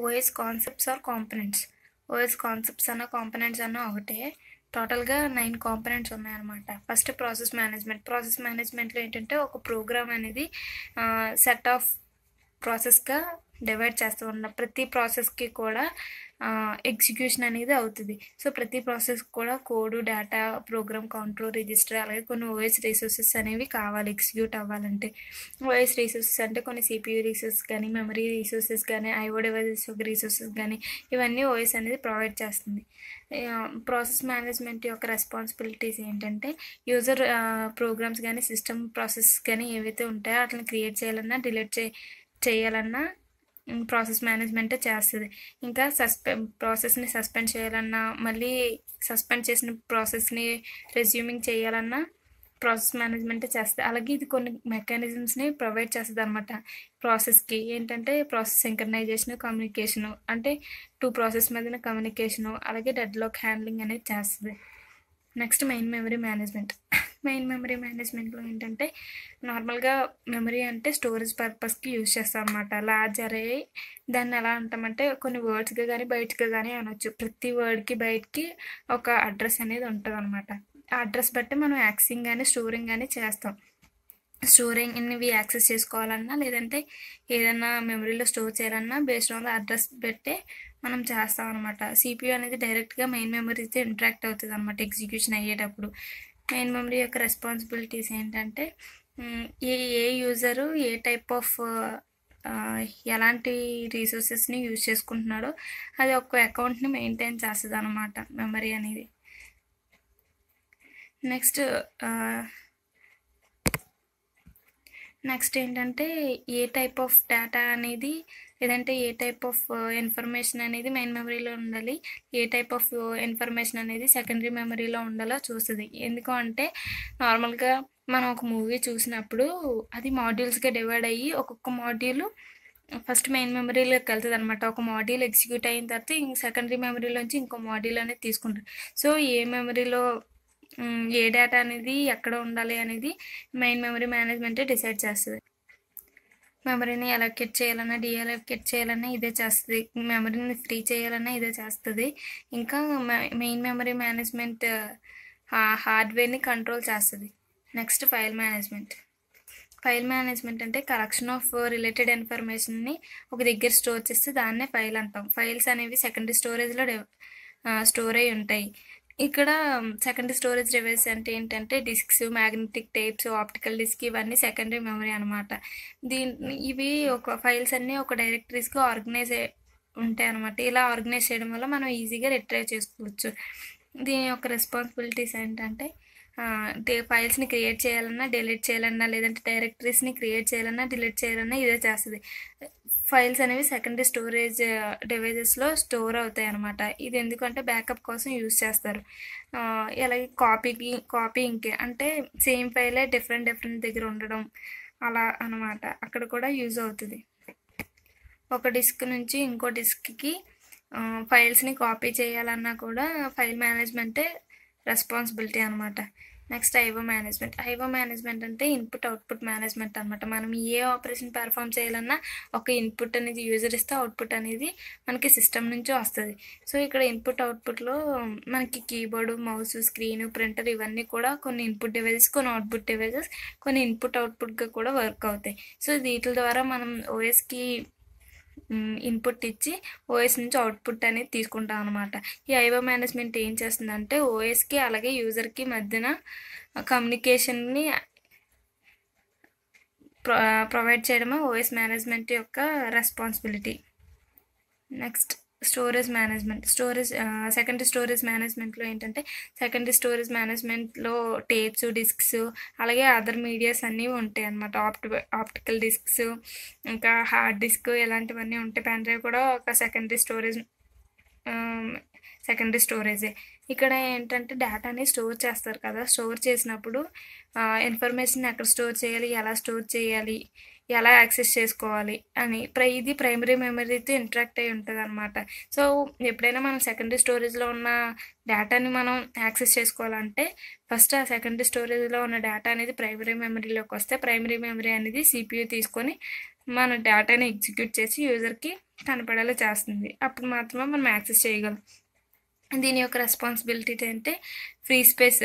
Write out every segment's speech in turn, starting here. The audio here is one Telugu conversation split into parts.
OS concepts or components OS concepts అన్న కాంపనెంట్స్ అన్న ఒకటే టోటల్గా నైన్ కాంపనెంట్స్ ఉన్నాయన్నమాట ఫస్ట్ ప్రాసెస్ మేనేజ్మెంట్ ప్రాసెస్ మేనేజ్మెంట్లో ఏంటంటే ఒక ప్రోగ్రామ్ అనేది సెట్ ఆఫ్ ప్రాసెస్గా డివైడ్ చేస్తూ ఉన్న ప్రతి ప్రాసెస్కి కూడా ఎగ్జిక్యూషన్ అనేది అవుతుంది సో ప్రతి ప్రాసెస్ కూడా code data program control register అలాగే కొన్ని ఓఎస్ రిసోర్సెస్ అనేవి కావాలి ఎగ్జిక్యూట్ అవ్వాలంటే ఓఎస్ రిసోర్సెస్ అంటే కొన్ని సిపియూ రిసోర్సెస్ కానీ మెమరీ రిసోర్సెస్ కానీ ఐఓ డివైజెస్ రిసోర్సెస్ కానీ ఇవన్నీ ఓఎస్ అనేది ప్రొవైడ్ చేస్తుంది ప్రాసెస్ మేనేజ్మెంట్ యొక్క రెస్పాన్సిబిలిటీస్ ఏంటంటే యూజర్ ప్రోగ్రామ్స్ కానీ సిస్టమ్ ప్రాసెస్ కానీ ఏవైతే ఉంటాయో వాటిని క్రియేట్ చేయాలన్నా డిలీట్ చే చేయాలన్నా ప్రాసెస్ మేనేజ్మెంట్ చేస్తుంది ఇంకా సస్పె ప్రాసెస్ని సస్పెండ్ చేయాలన్నా మళ్ళీ సస్పెండ్ చేసిన ప్రాసెస్ని రెజ్యూమింగ్ చేయాలన్నా ప్రాసెస్ మేనేజ్మెంట్ చేస్తుంది అలాగే ఇది కొన్ని మెకానిజమ్స్ని ప్రొవైడ్ చేస్తుంది అనమాట ప్రాసెస్కి ఏంటంటే ప్రాసెస్ సింక్రనైజేషన్ కమ్యూనికేషను అంటే టూ ప్రాసెస్ మధ్యన కమ్యూనికేషను అలాగే డెడ్లాక్ హ్యాండ్లింగ్ అనేది చేస్తుంది next main memory management main memory మేనేజ్మెంట్లో ఏంటంటే నార్మల్గా మెమరీ అంటే స్టోరేజ్ పర్పస్కి యూజ్ చేస్తాం అనమాట లార్జ్ అరే దాన్ని ఎలా అంటామంటే కొన్ని వర్డ్స్గా కానీ బయటగా కానీ అనొచ్చు ప్రతి వర్డ్కి బయటికి ఒక అడ్రస్ అనేది ఉంటుంది అనమాట ఆ అడ్రస్ బట్టి మనం యాక్సింగ్ కానీ స్టోరింగ్ కానీ చేస్తాం స్టోరింగ్ ఇవి యాక్సెస్ చేసుకోవాలన్నా లేదంటే ఏదైనా మెమరీలో స్టోర్ చేయాలన్నా బేస్డ్ ఆన్ అడ్రస్ పెట్టే మనం చేస్తాం అనమాట సిపియూ అనేది డైరెక్ట్గా మెయిన్ మెమరీతో ఇంట్రాక్ట్ అవుతుంది అనమాట ఎగ్జిక్యూషన్ అయ్యేటప్పుడు మెయిన్ మెమరీ యొక్క రెస్పాన్సిబిలిటీస్ ఏంటంటే ఏ ఏ యూజరు ఏ టైప్ ఆఫ్ ఎలాంటి రీసోర్సెస్ని యూజ్ చేసుకుంటున్నాడో అది ఒక్క అకౌంట్ని మెయింటైన్ చేస్తుంది అనమాట మెమరీ అనేది నెక్స్ట్ నెక్స్ట్ ఏంటంటే ఏ టైప్ ఆఫ్ డేటా అనేది లేదంటే ఏ టైప్ ఆఫ్ ఇన్ఫర్మేషన్ అనేది మెయిన్ మెమరీలో ఉండాలి ఏ టైప్ ఆఫ్ ఇన్ఫర్మేషన్ అనేది సెకండరీ మెమరీలో ఉండాలో చూస్తుంది ఎందుకు అంటే నార్మల్గా మనం ఒక మూవీ చూసినప్పుడు అది మాడ్యూల్స్గా డివైడ్ అయ్యి ఒక్కొక్క మాడ్యూల్ ఫస్ట్ మెయిన్ మెమరీలోకి వెళ్తుంది అనమాట ఒక మాడ్యూల్ ఎగ్జిక్యూట్ అయిన తర్వాత సెకండరీ మెమరీలోంచి ఇంకో మాడ్యూల్ అనేది తీసుకుంటారు సో ఏ మెమరీలో ఏ డేటా అనేది ఎక్కడ ఉండాలి అనేది మెయిన్ మెమరీ మేనేజ్మెంటే డిసైడ్ చేస్తుంది మెమరీని అలొకేట్ చేయాలన్నా డిఎలొకేట్ చేయాలన్నా ఇదే చేస్తుంది మెమరీని ఫ్రీ చేయాలన్నా ఇదే చేస్తుంది ఇంకా మెయిన్ మెమరీ మేనేజ్మెంట్ హార్డ్వేర్ని కంట్రోల్ చేస్తుంది next file management file management అంటే కలెక్షన్ ఆఫ్ రిలేటెడ్ ఇన్ఫర్మేషన్ని ఒక దగ్గర స్టోర్ చేస్తే దాన్నే ఫైల్ అంటాం ఫైల్స్ అనేవి సెకండరీ స్టోరేజ్లో స్టోర్ అయి ఉంటాయి ఇక్కడ సెకండరీ స్టోరేజ్ డివైస్ అంటే ఏంటంటే disks magnetic tapes optical disk ఇవన్నీ సెకండరీ మెమరీ అనమాట దీని ఇవి ఒక ఫైల్స్ అన్నీ ఒక డైరెక్టరీస్కి ఆర్గనైజ్ ఉంటాయి అనమాట ఇలా ఆర్గనైజ్ చేయడం వల్ల మనం ఈజీగా రిట్రైవ్ చేసుకోవచ్చు దీని యొక్క రెస్పాన్సిబిలిటీస్ ఏంటంటే ఫైల్స్ని క్రియేట్ చేయాలన్నా డిలీట్ చేయాలన్నా లేదంటే డైరెక్టరీస్ని క్రియేట్ చేయాలన్నా డిలీట్ చేయాలన్నా ఇదే చేస్తుంది ఫైల్స్ అనేవి సెకండరీ స్టోరేజ్ డివైజెస్లో స్టోర్ అవుతాయి అనమాట ఇది ఎందుకంటే బ్యాకప్ కోసం యూజ్ చేస్తారు అలాగే కాపీకి కాపీ ఇంకే అంటే సేమ్ ఫైలే డిఫరెంట్ డిఫరెంట్ దగ్గర ఉండడం అలా అనమాట అక్కడ కూడా యూజ్ అవుతుంది ఒక డిస్క్ నుంచి ఇంకో డిస్క్కి ఫైల్స్ని కాపీ చేయాలన్నా కూడా ఫైల్ మేనేజ్మెంటే రెస్పాన్సిబిలిటీ అనమాట next IO management IO management అంటే ఇన్పుట్ అవుట్పుట్ మేనేజ్మెంట్ అనమాట మనం ఏ ఆపరేషన్ పెర్ఫామ్ చేయాలన్నా ఒక ఇన్పుట్ అనేది యూజర్ ఇస్తే అవుట్పుట్ అనేది మనకి సిస్టమ్ నుంచి వస్తుంది సో ఇక్కడ ఇన్పుట్ అవుట్పుట్లో మనకి కీబోర్డు మౌస్ స్క్రీన్ ప్రింటర్ ఇవన్నీ కూడా కొన్ని ఇన్పుట్ డివైజెస్ కొన్ని అవుట్పుట్ డివైజెస్ కొన్ని ఇన్పుట్ అవుట్పుట్గా కూడా వర్క్ అవుతాయి సో వీటి ద్వారా మనం ఓఎస్కి ఇన్పుట్ ఇచ్చి ఓఎస్ నుంచి అవుట్పుట్ అనేది తీసుకుంటాం అనమాట ఈ ఐవో మేనేజ్మెంట్ ఏం చేస్తుందంటే ఓఎస్కి అలాగే యూజర్కి మధ్యన కమ్యూనికేషన్ని ప్రొవైడ్ చేయడమే ఓఎస్ మేనేజ్మెంట్ యొక్క responsibility next storage management storage secondary storage మేనేజ్మెంట్లో ఏంటంటే సెకండరీ స్టోరేజ్ మేనేజ్మెంట్లో టేప్స్ డిస్క్స్ అలాగే అదర్ మీడియాస్ అన్నీ ఉంటాయి అనమాట ఆప్టి ఆప్టికల్ డిస్క్స్ ఇంకా హార్డ్ డిస్క్ ఇలాంటివన్నీ ఉంటాయి పెన్ డ్రైవ్ కూడా ఒక సెకండరీ స్టోరేజ్ సెకండరీ స్టోరేజే ఇక్కడ ఏంటంటే డేటాని స్టోర్ చేస్తారు కదా స్టోర్ చేసినప్పుడు ఇన్ఫర్మేషన్ ఎక్కడ స్టోర్ చేయాలి ఎలా స్టోర్ చేయాలి ఎలా యాక్సెస్ చేసుకోవాలి అని ప్రై ఇది ప్రైమరీ మెమరీతో ఇంట్రాక్ట్ అయి ఉంటుంది అనమాట సో ఎప్పుడైనా మనం సెకండరీ స్టోరేజ్లో ఉన్న డేటాని మనం యాక్సెస్ చేసుకోవాలంటే ఫస్ట్ ఆ సెకండరీ స్టోరేజ్లో ఉన్న డేటా అనేది ప్రైమరీ మెమరీలోకి వస్తే ప్రైమరీ మెమరీ అనేది సిపియూ తీసుకొని మన డేటాని ఎగ్జిక్యూట్ చేసి యూజర్కి కనపడేలా చేస్తుంది అప్పుడు మాత్రమే మనం యాక్సెస్ చేయగలం దీని యొక్క రెస్పాన్సిబిలిటీ అంటే ఫ్రీ స్పేస్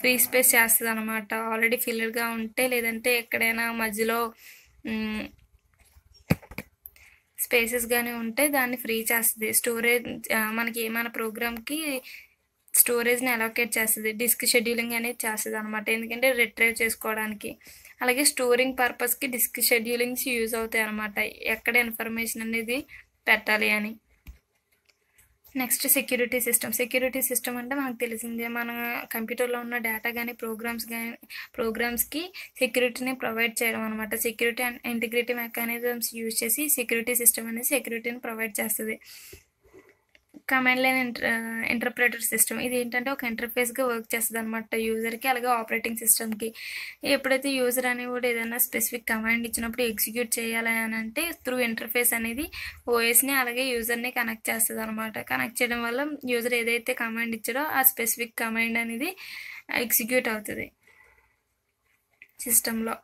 ఫ్రీ స్పేస్ చేస్తుంది అనమాట ఆల్రెడీ ఫిల్డ్గా ఉంటే లేదంటే ఎక్కడైనా మధ్యలో స్పేసెస్ కానీ ఉంటే దాన్ని ఫ్రీ చేస్తుంది స్టోరేజ్ మనకి ఏమైనా ప్రోగ్రామ్కి స్టోరేజ్ని అలొకేట్ చేస్తుంది డిస్క్ షెడ్యూలింగ్ అనేది చేస్తుంది అనమాట ఎందుకంటే రిట్రైవ్ చేసుకోవడానికి అలాగే స్టోరింగ్ పర్పస్కి డిస్క్ షెడ్యూలింగ్స్ యూజ్ అవుతాయి అనమాట ఎక్కడ ఇన్ఫర్మేషన్ అనేది పెట్టాలి అని next security system security system అంటే మనకు తెలిసిందే మన కంప్యూటర్లో ఉన్న డేటా కానీ ప్రోగ్రామ్స్ కానీ ప్రోగ్రామ్స్కి సెక్యూరిటీని ప్రొవైడ్ చేయడం అనమాట security and integrity mechanisms use చేసి సెక్యూరిటీ సిస్టమ్ అనేది సెక్యూరిటీని ప్రొవైడ్ చేస్తుంది కమాండ్ లైన్ ఇంటర్ప్రేటర్ సిస్టమ్ ఇది ఏంటంటే ఒక ఇంటర్ఫేస్గా వర్క్ చేస్తుంది అనమాట యూజర్కి అలాగే ఆపరేటింగ్ సిస్టమ్కి ఎప్పుడైతే యూజర్ అనేది కూడా ఏదైనా స్పెసిఫిక్ కమాండ్ ఇచ్చినప్పుడు ఎగ్జిక్యూట్ చేయాలి అని అంటే త్రూ ఇంటర్ఫేస్ అనేది ఓఎస్ని అలాగే యూజర్ని కనెక్ట్ చేస్తుంది అనమాట కనెక్ట్ చేయడం వల్ల యూజర్ ఏదైతే కమాండ్ ఇచ్చాడో ఆ స్పెసిఫిక్ కమాండ్ అనేది ఎగ్జిక్యూట్ అవుతుంది సిస్టంలో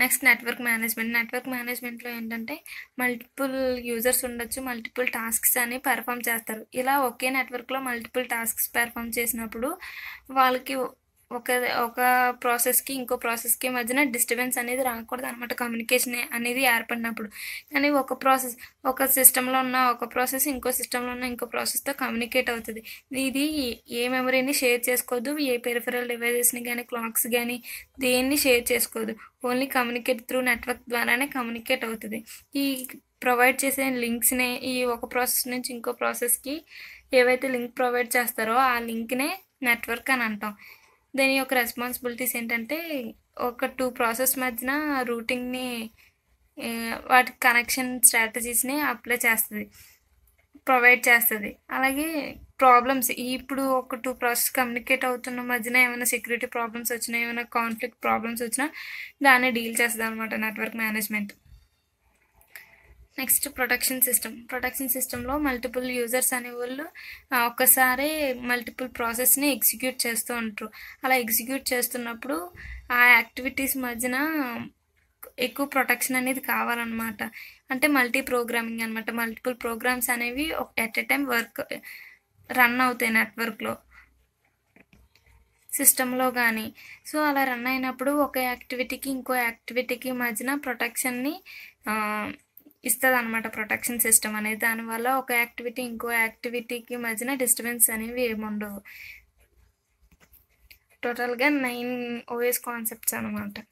నెక్స్ట్ నెట్వర్క్ మేనేజ్మెంట్ నెట్వర్క్ మేనేజ్మెంట్లో ఏంటంటే మల్టిపుల్ యూజర్స్ ఉండొచ్చు మల్టిపుల్ టాస్క్స్ అని పెర్ఫామ్ చేస్తారు ఇలా ఒకే నెట్వర్క్లో మల్టిపుల్ టాస్క్స్ పెర్ఫామ్ చేసినప్పుడు వాళ్ళకి ఒక ఒక ప్రాసెస్కి ఇంకో ప్రాసెస్కి మధ్యన డిస్టర్బెన్స్ అనేది రాకూడదు అనమాట కమ్యూనికేషన్ అనేది ఏర్పడినప్పుడు కానీ ఒక ప్రాసెస్ ఒక సిస్టంలో ఉన్న ఒక ప్రాసెస్ ఇంకో సిస్టంలో ఉన్న ఇంకో ప్రాసెస్తో కమ్యూనికేట్ అవుతుంది ఇది ఏ మెమరీని షేర్ చేసుకోవద్దు ఏ పెరిఫరల్ డివైజెస్ని కానీ క్లాక్స్ కానీ దేన్ని షేర్ చేసుకోదు ఓన్లీ కమ్యూనికేట్ త్రూ నెట్వర్క్ ద్వారానే కమ్యూనికేట్ అవుతుంది ఈ ప్రొవైడ్ చేసే లింక్స్నే ఈ ఒక ప్రాసెస్ నుంచి ఇంకో ప్రాసెస్కి ఏవైతే లింక్ ప్రొవైడ్ చేస్తారో ఆ లింక్నే నెట్వర్క్ అని అంటాం దీని యొక్క రెస్పాన్సిబిలిటీస్ ఏంటంటే ఒక టూ ప్రాసెస్ మధ్యన రూటింగ్ని వాటి కనెక్షన్ స్ట్రాటజీస్ని అప్లై చేస్తుంది ప్రొవైడ్ చేస్తుంది అలాగే ప్రాబ్లమ్స్ ఇప్పుడు ఒక టూ ప్రాసెస్ కమ్యూనికేట్ అవుతున్న మధ్యన ఏమైనా సెక్యూరిటీ ప్రాబ్లమ్స్ వచ్చినా ఏమైనా కాన్ఫ్లిక్ట్ ప్రాబ్లమ్స్ వచ్చినా దాన్ని డీల్ చేస్తుంది అనమాట network management next protection system protection సిస్టంలో మల్టిపుల్ యూజర్స్ అనే వాళ్ళు ఒక్కసారి మల్టిపుల్ ప్రాసెస్ని ఎగ్జిక్యూట్ చేస్తూ ఉంటారు అలా ఎగ్జిక్యూట్ చేస్తున్నప్పుడు ఆ యాక్టివిటీస్ మధ్యన ఎక్కువ ప్రొటెక్షన్ అనేది కావాలన్నమాట అంటే మల్టీ ప్రోగ్రామింగ్ అనమాట మల్టిపుల్ ప్రోగ్రామ్స్ అనేవి at a time work run అవుతాయి నెట్వర్క్లో సిస్టంలో కానీ సో అలా రన్ అయినప్పుడు ఒక యాక్టివిటీకి ఇంకో యాక్టివిటీకి మధ్యన ప్రొటెక్షన్ని ఇస్తుంది అనమాట ప్రొటెక్షన్ సిస్టమ్ అనేది దానివల్ల ఒక యాక్టివిటీ ఇంకో యాక్టివిటీకి మధ్యన డిస్టర్బెన్స్ అనేవి ఏముండవు టోటల్గా నైన్ ఓఎస్ కాన్సెప్ట్స్ అనమాట